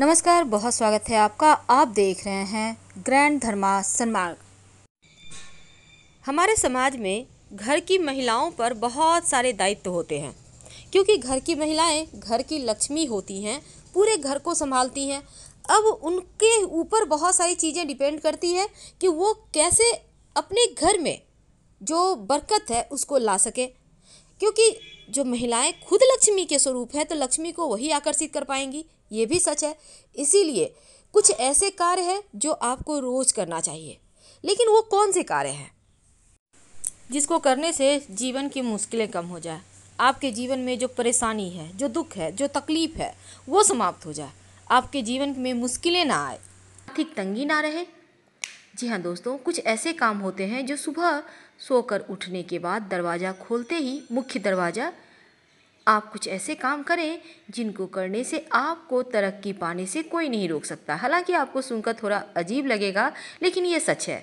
नमस्कार बहुत स्वागत है आपका आप देख रहे हैं ग्रैंड धर्मा सन्मार्ग हमारे समाज में घर की महिलाओं पर बहुत सारे दायित्व होते हैं क्योंकि घर की महिलाएं घर की लक्ष्मी होती हैं पूरे घर को संभालती हैं अब उनके ऊपर बहुत सारी चीज़ें डिपेंड करती है कि वो कैसे अपने घर में जो बरकत है उसको ला सके क्योंकि जो महिलाएं खुद लक्ष्मी के स्वरूप हैं तो लक्ष्मी को वही आकर्षित कर पाएंगी ये भी सच है इसीलिए कुछ ऐसे कार्य हैं जो आपको रोज करना चाहिए लेकिन वो कौन से कार्य हैं जिसको करने से जीवन की मुश्किलें कम हो जाए आपके जीवन में जो परेशानी है जो दुख है जो तकलीफ़ है वो समाप्त हो जाए आपके जीवन में मुश्किलें ना आए आर्थिक तंगी ना रहे जी हाँ दोस्तों कुछ ऐसे काम होते हैं जो सुबह सोकर उठने के बाद दरवाज़ा खोलते ही मुख्य दरवाज़ा आप कुछ ऐसे काम करें जिनको करने से आपको तरक्की पाने से कोई नहीं रोक सकता हालांकि आपको सुनकर थोड़ा अजीब लगेगा लेकिन ये सच है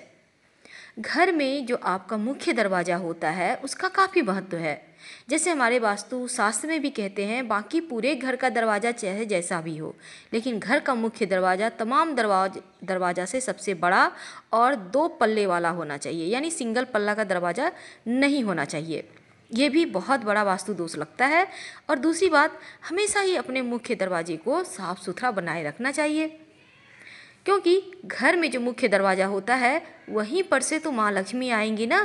घर में जो आपका मुख्य दरवाज़ा होता है उसका काफ़ी महत्व है जैसे हमारे वास्तु शास्त्र में भी कहते हैं बाकी पूरे घर का दरवाज़ा चाहे जैसा भी हो लेकिन घर का मुख्य दरवाज़ा तमाम दरवाज दरवाज़ा से सबसे बड़ा और दो पल्ले वाला होना चाहिए यानी सिंगल पल्ला का दरवाज़ा नहीं होना चाहिए ये भी बहुत बड़ा वास्तु दोष लगता है और दूसरी बात हमेशा ही अपने मुख्य दरवाजे को साफ़ सुथरा बनाए रखना चाहिए क्योंकि घर में जो मुख्य दरवाज़ा होता है वहीं पर से तो माँ लक्ष्मी आएंगी ना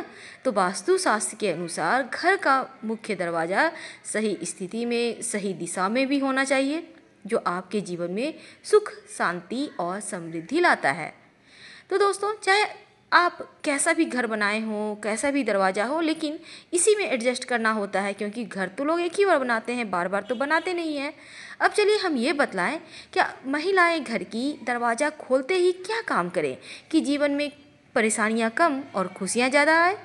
तो वास्तुशास्त्र के अनुसार घर का मुख्य दरवाज़ा सही स्थिति में सही दिशा में भी होना चाहिए जो आपके जीवन में सुख शांति और समृद्धि लाता है तो दोस्तों चाहे आप कैसा भी घर बनाए हों कैसा भी दरवाज़ा हो लेकिन इसी में एडजस्ट करना होता है क्योंकि घर तो लोग एक ही बार बनाते हैं बार बार तो बनाते नहीं हैं अब चलिए हम ये बतलाएं कि महिलाएं घर की दरवाज़ा खोलते ही क्या काम करें कि जीवन में परेशानियाँ कम और खुशियाँ ज़्यादा आए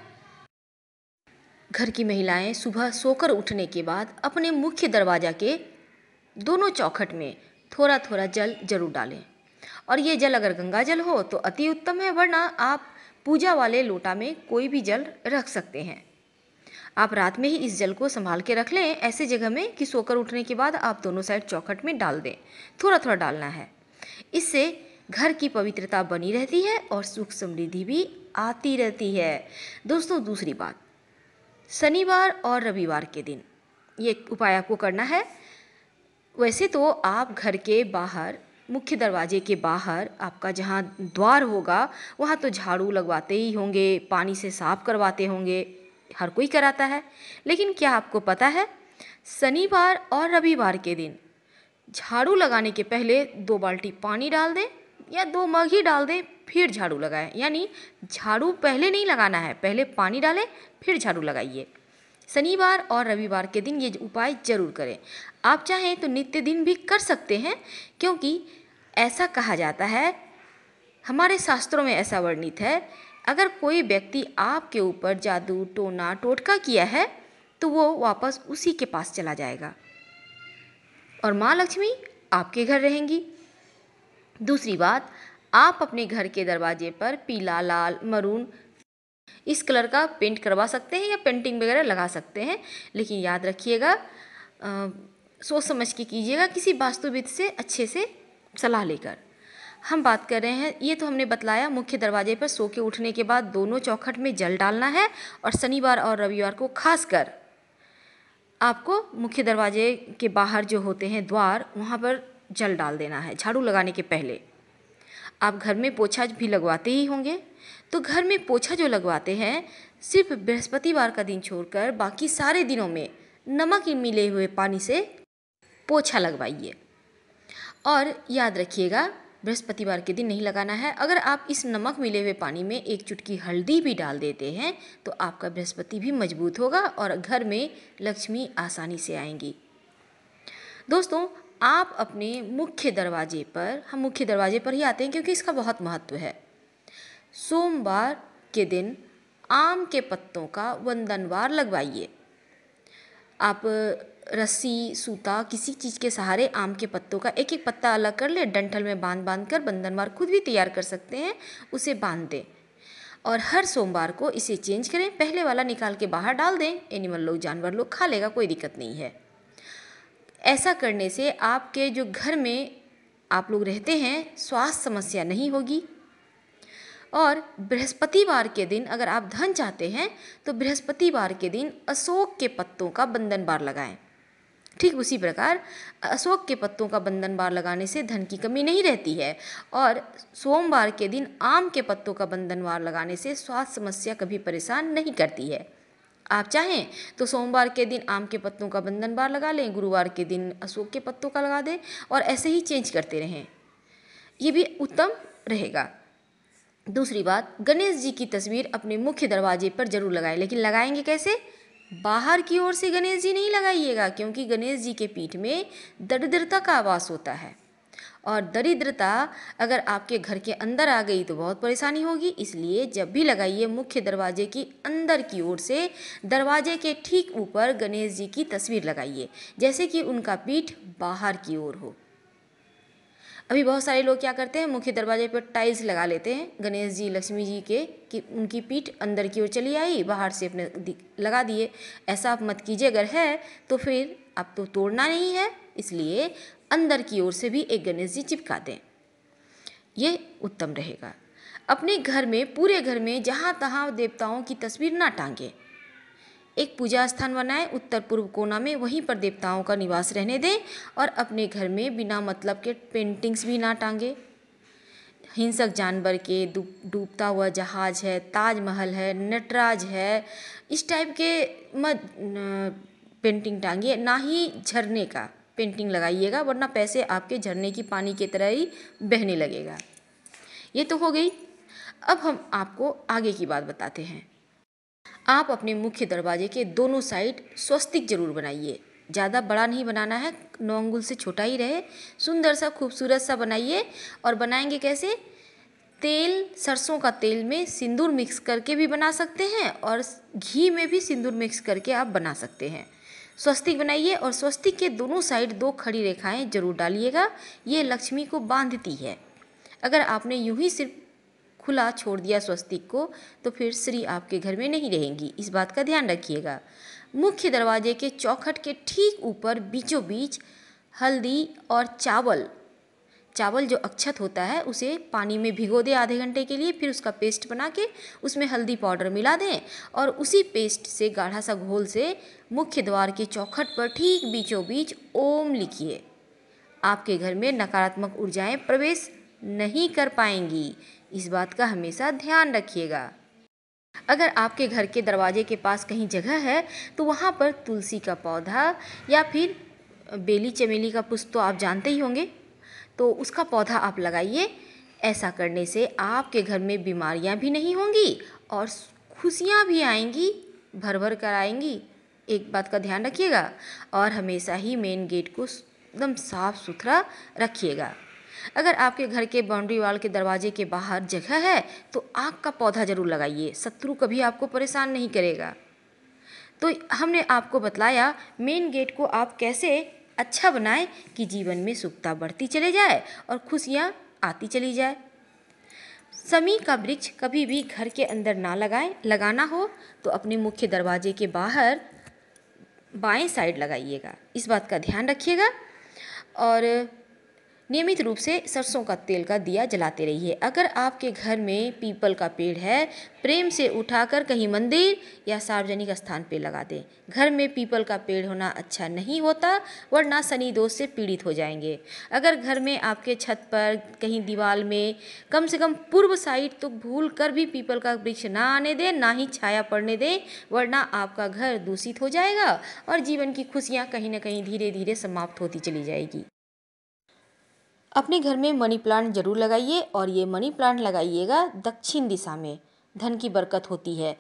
घर की महिलाएं सुबह सोकर उठने के बाद अपने मुख्य दरवाज़ा के दोनों चौखट में थोड़ा थोड़ा जल जरूर डालें और ये जल अगर गंगा जल हो तो अति उत्तम है वरना आप पूजा वाले लोटा में कोई भी जल रख सकते हैं आप रात में ही इस जल को संभाल के रख लें ऐसे जगह में कि सोकर उठने के बाद आप दोनों साइड चौखट में डाल दें थोड़ा थोड़ा डालना है इससे घर की पवित्रता बनी रहती है और सुख समृद्धि भी आती रहती है दोस्तों दूसरी बात शनिवार और रविवार के दिन ये उपाय आपको करना है वैसे तो आप घर के बाहर मुख्य दरवाजे के बाहर आपका जहाँ द्वार होगा वहाँ तो झाड़ू लगवाते ही होंगे पानी से साफ करवाते होंगे हर कोई कराता है लेकिन क्या आपको पता है शनिवार और रविवार के दिन झाड़ू लगाने के पहले दो बाल्टी पानी डाल दें या दो मग ही डाल दें फिर झाड़ू लगाएं यानी झाड़ू पहले नहीं लगाना है पहले पानी डालें फिर झाड़ू लगाइए शनिवार और रविवार के दिन ये उपाय जरूर करें आप चाहें तो नित्य दिन भी कर सकते हैं क्योंकि ऐसा कहा जाता है हमारे शास्त्रों में ऐसा वर्णित है अगर कोई व्यक्ति आपके ऊपर जादू टोना टोटका किया है तो वो वापस उसी के पास चला जाएगा और माँ लक्ष्मी आपके घर रहेंगी दूसरी बात आप अपने घर के दरवाजे पर पीला लाल मरून इस कलर का पेंट करवा सकते हैं या पेंटिंग वगैरह लगा सकते हैं लेकिन याद रखिएगा सोच समझ के कीजिएगा किसी वास्तुविद से अच्छे से सलाह लेकर हम बात कर रहे हैं ये तो हमने बतलाया मुख्य दरवाजे पर सो के उठने के बाद दोनों चौखट में जल डालना है और शनिवार और रविवार को खासकर आपको मुख्य दरवाजे के बाहर जो होते हैं द्वार वहाँ पर जल डाल देना है झाड़ू लगाने के पहले आप घर में पोछा भी लगवाते ही होंगे तो घर में पोछा जो लगवाते हैं सिर्फ बृहस्पतिवार का दिन छोड़कर बाकी सारे दिनों में नमक मिले हुए पानी से पोछा लगवाइए और याद रखिएगा बृहस्पतिवार के दिन नहीं लगाना है अगर आप इस नमक मिले हुए पानी में एक चुटकी हल्दी भी डाल देते हैं तो आपका बृहस्पति भी मजबूत होगा और घर में लक्ष्मी आसानी से आएंगी दोस्तों आप अपने मुख्य दरवाजे पर हम मुख्य दरवाजे पर ही आते हैं क्योंकि इसका बहुत महत्व है सोमवार के दिन आम के पत्तों का वंदनवार लगवाइए आप रस्सी सूता किसी चीज़ के सहारे आम के पत्तों का एक एक पत्ता अलग कर ले डंठल में बांध बांध कर बंधनवार खुद भी तैयार कर सकते हैं उसे बांध दें और हर सोमवार को इसे चेंज करें पहले वाला निकाल के बाहर डाल दें एनिमल लोग जानवर लोग खा लेगा कोई दिक्कत नहीं है ऐसा करने से आपके जो घर में आप लोग रहते हैं स्वास्थ्य समस्या नहीं होगी और बृहस्पतिवार के दिन अगर आप धन चाहते हैं तो बृहस्पतिवार के दिन अशोक के पत्तों का बंधन बार लगाएं ठीक उसी प्रकार अशोक के पत्तों का बंधन बार लगाने से धन की कमी नहीं रहती है और सोमवार के दिन आम के पत्तों का बंधन बार लगाने से स्वास्थ्य समस्या कभी परेशान नहीं करती है आप चाहें तो सोमवार के दिन आम के पत्तों का बंधन बार लगा लें गुरुवार के दिन अशोक के पत्तों का लगा दें और ऐसे ही चेंज करते रहें ये भी उत्तम रहेगा दूसरी बात गणेश जी की तस्वीर अपने मुख्य दरवाजे पर जरूर लगाएं लेकिन लगाएंगे कैसे बाहर की ओर से गणेश जी नहीं लगाइएगा क्योंकि गणेश जी के पीठ में दरिद्रता का आवास होता है और दरिद्रता अगर आपके घर के अंदर आ गई तो बहुत परेशानी होगी इसलिए जब भी लगाइए मुख्य दरवाजे की अंदर की ओर से दरवाजे के ठीक ऊपर गणेश जी की तस्वीर लगाइए जैसे कि उनका पीठ बाहर की ओर हो अभी बहुत सारे लोग क्या करते हैं मुख्य दरवाजे पर टाइल्स लगा लेते हैं गणेश जी लक्ष्मी जी के कि उनकी पीठ अंदर की ओर चली आई बाहर से अपने लगा दिए ऐसा आप मत कीजिए अगर है तो फिर आप तो तोड़ना नहीं है इसलिए अंदर की ओर से भी एक गणेश जी चिपका दें ये उत्तम रहेगा अपने घर में पूरे घर में जहाँ तहाँ देवताओं की तस्वीर ना टांगें एक पूजा स्थान बनाएं उत्तर पूर्व कोना में वहीं पर देवताओं का निवास रहने दें और अपने घर में बिना मतलब के पेंटिंग्स भी ना टांगे हिंसक जानवर के डूबता हुआ जहाज है ताजमहल है नटराज है इस टाइप के मत पेंटिंग टांगिए ना ही झरने का पेंटिंग लगाइएगा वरना पैसे आपके झरने की पानी की तरह ही बहने लगेगा ये तो हो गई अब हम आपको आगे की बात बताते हैं आप अपने मुख्य दरवाजे के दोनों साइड स्वस्तिक जरूर बनाइए ज़्यादा बड़ा नहीं बनाना है नौ अंगुल से छोटा ही रहे सुंदर सा खूबसूरत सा बनाइए और बनाएंगे कैसे तेल सरसों का तेल में सिंदूर मिक्स करके भी बना सकते हैं और घी में भी सिंदूर मिक्स करके आप बना सकते हैं स्वस्तिक बनाइए और स्वस्तिक के दोनों साइड दो खड़ी रेखाएं जरूर डालिएगा ये लक्ष्मी को बांधती है अगर आपने यूं ही सिर्फ खुला छोड़ दिया स्वस्तिक को तो फिर श्री आपके घर में नहीं रहेंगी इस बात का ध्यान रखिएगा मुख्य दरवाजे के चौखट के ठीक ऊपर बीचों बीच हल्दी और चावल चावल जो अक्षत होता है उसे पानी में भिगो दें आधे घंटे के लिए फिर उसका पेस्ट बना के उसमें हल्दी पाउडर मिला दें और उसी पेस्ट से गाढ़ा सा घोल से मुख्य द्वार के चौखट पर ठीक बीचों बीच ओम लिखिए आपके घर में नकारात्मक ऊर्जाएं प्रवेश नहीं कर पाएंगी इस बात का हमेशा ध्यान रखिएगा अगर आपके घर के दरवाजे के पास कहीं जगह है तो वहाँ पर तुलसी का पौधा या फिर बेली चमेली का पुष्प तो आप जानते ही होंगे तो उसका पौधा आप लगाइए ऐसा करने से आपके घर में बीमारियाँ भी नहीं होंगी और खुशियाँ भी आएंगी भर भर कर आएंगी एक बात का ध्यान रखिएगा और हमेशा ही मेन गेट को एकदम साफ़ सुथरा रखिएगा अगर आपके घर के बाउंड्री वाल के दरवाजे के बाहर जगह है तो आग का पौधा ज़रूर लगाइए शत्रु कभी आपको परेशान नहीं करेगा तो हमने आपको बताया मेन गेट को आप कैसे अच्छा बनाएं कि जीवन में सुखता बढ़ती चले जाए और खुशियाँ आती चली जाए समी का वृक्ष कभी भी घर के अंदर ना लगाएं लगाना हो तो अपने मुख्य दरवाजे के बाहर बाएं साइड लगाइएगा इस बात का ध्यान रखिएगा और नियमित रूप से सरसों का तेल का दिया जलाते रहिए अगर आपके घर में पीपल का पेड़ है प्रेम से उठाकर कहीं मंदिर या सार्वजनिक स्थान पर लगा दें घर में पीपल का पेड़ होना अच्छा नहीं होता वरना शनि दोष से पीड़ित हो जाएंगे अगर घर में आपके छत पर कहीं दीवार में कम से कम पूर्व साइड तो भूल कर भी पीपल का वृक्ष ना आने दें ना ही छाया पड़ने दें वरना आपका घर दूषित हो जाएगा और जीवन की खुशियाँ कहीं ना कहीं धीरे धीरे समाप्त होती चली जाएगी अपने घर में मनी प्लांट ज़रूर लगाइए और ये मनी प्लांट लगाइएगा दक्षिण दिशा में धन की बरकत होती है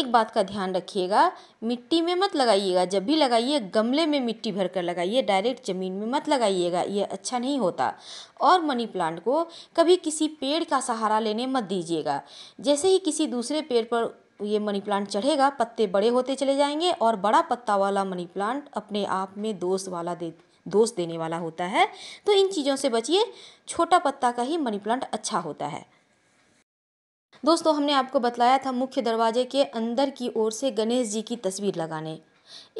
एक बात का ध्यान रखिएगा मिट्टी में मत लगाइएगा जब भी लगाइए गमले में मिट्टी भर कर लगाइए डायरेक्ट ज़मीन में मत लगाइएगा ये अच्छा नहीं होता और मनी प्लांट को कभी किसी पेड़ का सहारा लेने मत दीजिएगा जैसे ही किसी दूसरे पेड़ पर ये मनी प्लांट चढ़ेगा पत्ते बड़े होते चले जाएंगे और बड़ा पत्ता वाला मनी प्लांट अपने आप में दोष वाला दे दोष देने वाला होता है तो इन चीज़ों से बचिए छोटा पत्ता का ही मनी प्लांट अच्छा होता है दोस्तों हमने आपको बतलाया था मुख्य दरवाजे के अंदर की ओर से गणेश जी की तस्वीर लगाने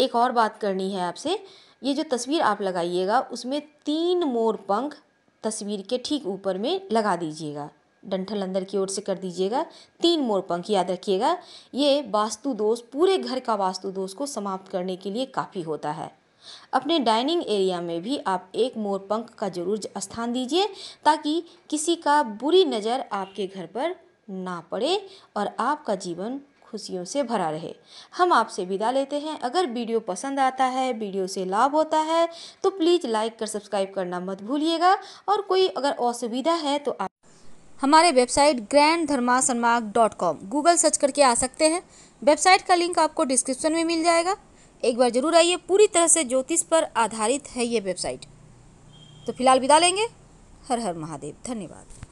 एक और बात करनी है आपसे ये जो तस्वीर आप लगाइएगा उसमें तीन मोर पंख तस्वीर के ठीक ऊपर में लगा दीजिएगा डंठल अंदर की ओर से कर दीजिएगा तीन मोर पंख याद रखिएगा ये वास्तु दोष पूरे घर का वास्तु दोष को समाप्त करने के लिए काफ़ी होता है अपने डाइनिंग एरिया में भी आप एक मोर पंख का जरूर स्थान दीजिए ताकि किसी का बुरी नज़र आपके घर पर ना पड़े और आपका जीवन खुशियों से भरा रहे हम आपसे विदा लेते हैं अगर वीडियो पसंद आता है वीडियो से लाभ होता है तो प्लीज़ लाइक कर सब्सक्राइब करना मत भूलिएगा और कोई अगर असुविधा है तो आप हमारे website grand Dharma Sanmarg dot com Google search करके आ सकते हैं वेबसाइट का लिंक आपको डिस्क्रिप्शन में मिल जाएगा एक बार ज़रूर आइए पूरी तरह से ज्योतिष पर आधारित है ये वेबसाइट तो फिलहाल विदा लेंगे हर हर महादेव धन्यवाद